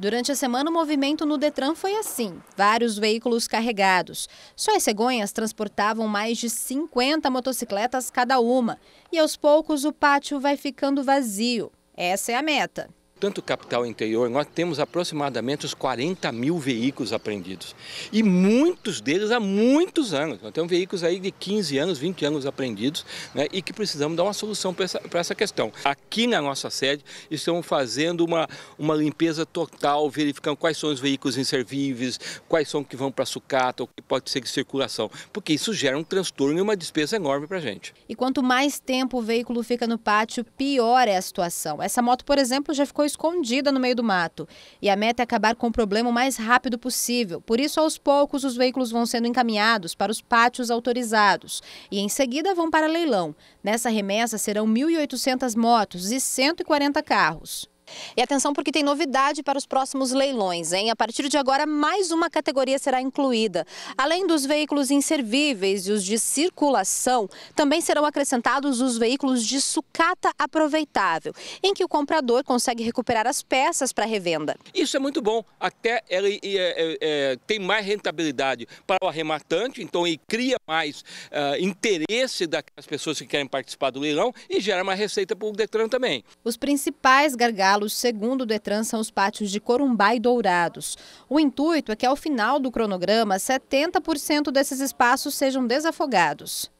Durante a semana, o movimento no Detran foi assim: vários veículos carregados. Só as cegonhas transportavam mais de 50 motocicletas cada uma. E aos poucos, o pátio vai ficando vazio. Essa é a meta tanto capital interior, nós temos aproximadamente uns 40 mil veículos apreendidos. E muitos deles há muitos anos. Nós temos veículos aí de 15 anos, 20 anos apreendidos né, e que precisamos dar uma solução para essa, essa questão. Aqui na nossa sede estamos fazendo uma, uma limpeza total, verificando quais são os veículos inservíveis, quais são que vão para sucata, ou que pode ser de circulação, porque isso gera um transtorno e uma despesa enorme para a gente. E quanto mais tempo o veículo fica no pátio, pior é a situação. Essa moto, por exemplo, já ficou escondida no meio do mato. E a meta é acabar com o problema o mais rápido possível. Por isso, aos poucos, os veículos vão sendo encaminhados para os pátios autorizados. E em seguida vão para leilão. Nessa remessa serão 1.800 motos e 140 carros. E atenção porque tem novidade para os próximos leilões, hein? A partir de agora, mais uma categoria será incluída. Além dos veículos inservíveis e os de circulação, também serão acrescentados os veículos de sucata aproveitável, em que o comprador consegue recuperar as peças para revenda. Isso é muito bom, até ele é, é, é, tem mais rentabilidade para o arrematante, então ele cria mais uh, interesse das pessoas que querem participar do leilão e gera uma receita para o Detran também. Os principais gargalos, segundo o Detran, são os pátios de Corumbá e Dourados. O intuito é que ao final do cronograma, 70% desses espaços sejam desafogados.